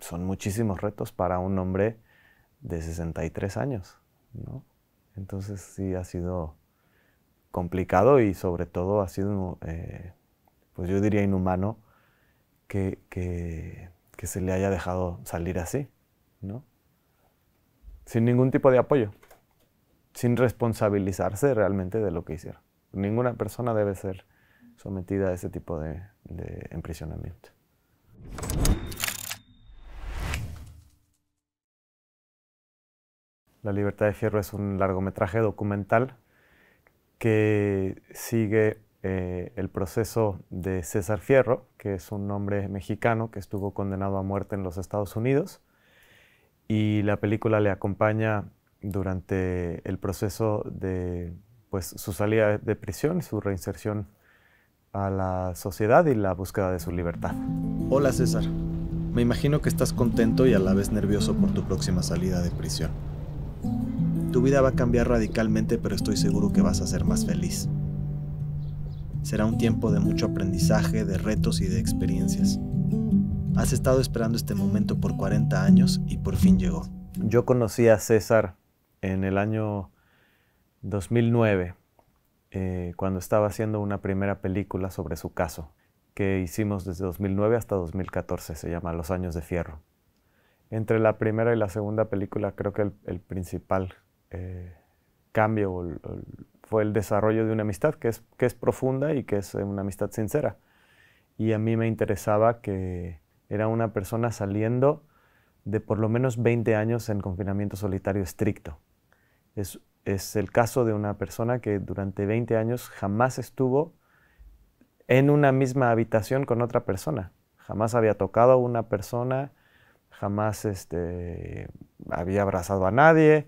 son muchísimos retos para un hombre de 63 años, Entonces sí ha sido complicado y sobre todo ha sido, eh, pues yo diría inhumano que, se le haya dejado salir así, ¿no? Sin ningún tipo de apoyo, sin responsabilizarse realmente de lo que hicieron. Ninguna persona debe ser sometida a ese tipo de, de emprisionamiento. La libertad de fierro es un largometraje documental que sigue eh, el proceso de César Fierro, que es un hombre mexicano que estuvo condenado a muerte en los Estados Unidos. Y la película le acompaña durante el proceso de pues, su salida de prisión, su reinserción a la sociedad y la búsqueda de su libertad. Hola César, me imagino que estás contento y a la vez nervioso por tu próxima salida de prisión. Tu vida va a cambiar radicalmente, pero estoy seguro que vas a ser más feliz. Será un tiempo de mucho aprendizaje, de retos y de experiencias. Has estado esperando este momento por 40 años y por fin llegó. Yo conocí a César en el año 2009, eh, cuando estaba haciendo una primera película sobre su caso, que hicimos desde 2009 hasta 2014, se llama Los Años de Fierro. Entre la primera y la segunda película creo que el principal eh, cambio fue el desarrollo de una amistad que es, profunda y que es eh, una amistad sincera. Y a mí me interesaba que era una persona saliendo de por lo menos 20 años en confinamiento solitario estricto. Es, el caso de una persona que durante 20 años jamás estuvo en una misma habitación con otra persona. Jamás había tocado a una persona, jamás este, había abrazado a nadie,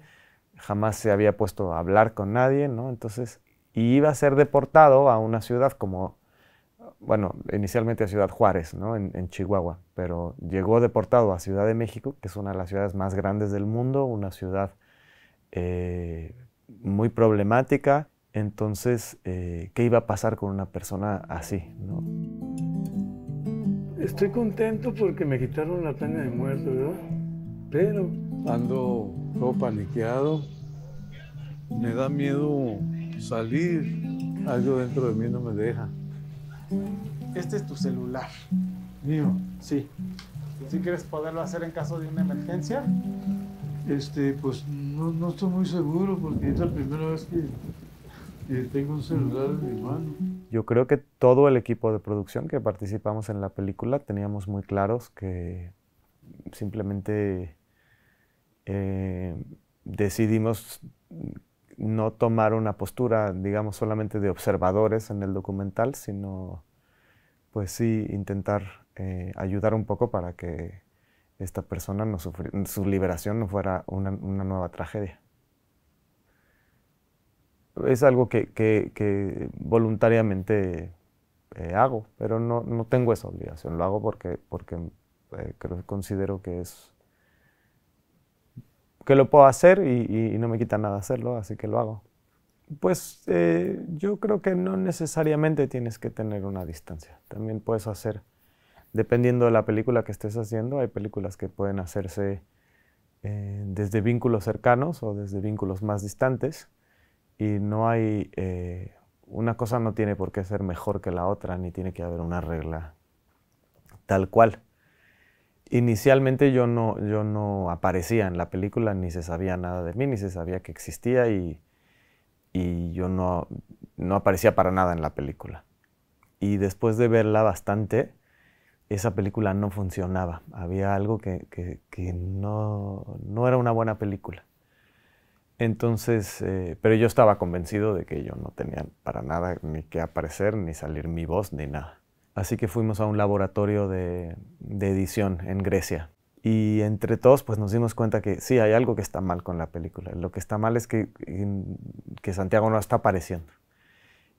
jamás se había puesto a hablar con nadie, ¿no? Entonces, iba a ser deportado a una ciudad como, bueno, inicialmente a Ciudad Juárez, ¿no? En, Chihuahua, pero llegó deportado a Ciudad de México, que es una de las ciudades más grandes del mundo, una ciudad eh, muy problemática. Entonces, eh, ¿qué iba a pasar con una persona así, ¿no? Estoy contento porque me quitaron la pena de muerto, ¿verdad? Pero... Cuando todo paniqueado. Me da miedo salir, algo dentro de mí no me deja. Este es tu celular. ¿Mío? Sí. ¿Si quieres poderlo hacer en caso de una emergencia? Este, pues no, no estoy muy seguro porque es la primera vez que tengo un celular en mi mano. Yo creo que todo el equipo de producción que participamos en la película teníamos muy claros que simplemente eh, decidimos no tomar una postura, digamos, solamente de observadores en el documental, sino pues sí intentar eh, ayudar un poco para que esta persona, su liberación no fuera una, nueva tragedia. Es algo que, voluntariamente eh, hago, pero no, tengo esa obligación, lo hago porque, porque considero que es que lo puedo hacer y, no me quita nada hacerlo, así que lo hago. Pues eh, yo creo que no necesariamente tienes que tener una distancia. También puedes hacer, dependiendo de la película que estés haciendo, hay películas que pueden hacerse eh, desde vínculos cercanos o desde vínculos más distantes y no hay, eh, una cosa no tiene por qué ser mejor que la otra, ni tiene que haber una regla tal cual. Inicialmente yo no, yo no aparecía en la película, ni se sabía nada de mí, ni se sabía que existía y, yo no, aparecía para nada en la película. Y después de verla bastante, esa película no funcionaba. Había algo que, no, era una buena película. Entonces, eh, pero yo estaba convencido de que yo no tenía para nada ni que aparecer, ni salir mi voz, ni nada. Así que fuimos a un laboratorio de, edición en Grecia. Y entre todos pues nos dimos cuenta que sí, hay algo que está mal con la película. Lo que está mal es mm, que, Santiago no está apareciendo.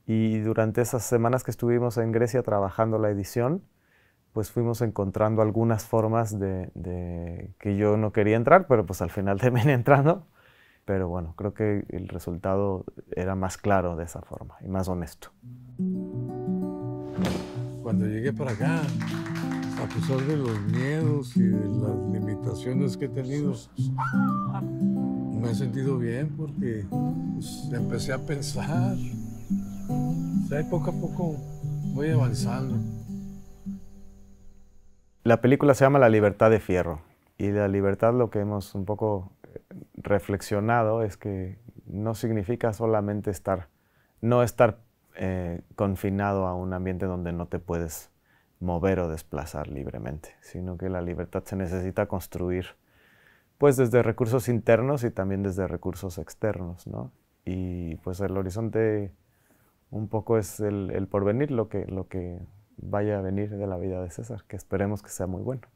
Y durante esas semanas que estuvimos en Grecia trabajando la edición, pues fuimos encontrando algunas formas de, de que yo no quería entrar, pero pues al final terminé entrando. Pero bueno, creo que el resultado era más claro de esa forma y más honesto cuando llegué para acá, a pesar de los miedos y de las limitaciones que he tenido, me he sentido bien porque pues, empecé a pensar. O sea, poco a poco voy avanzando. La película se llama La libertad de fierro y la libertad lo que hemos un poco eh, reflexionado es que no significa solamente estar, no estar eh, confinado a un ambiente donde no te puedes mover o desplazar libremente, sino que la libertad se necesita construir pues desde recursos internos y también desde recursos externos, ¿no? Y pues el horizonte un poco es el, el porvenir, lo que, lo que vaya a venir de la vida de César, que esperemos que sea muy bueno.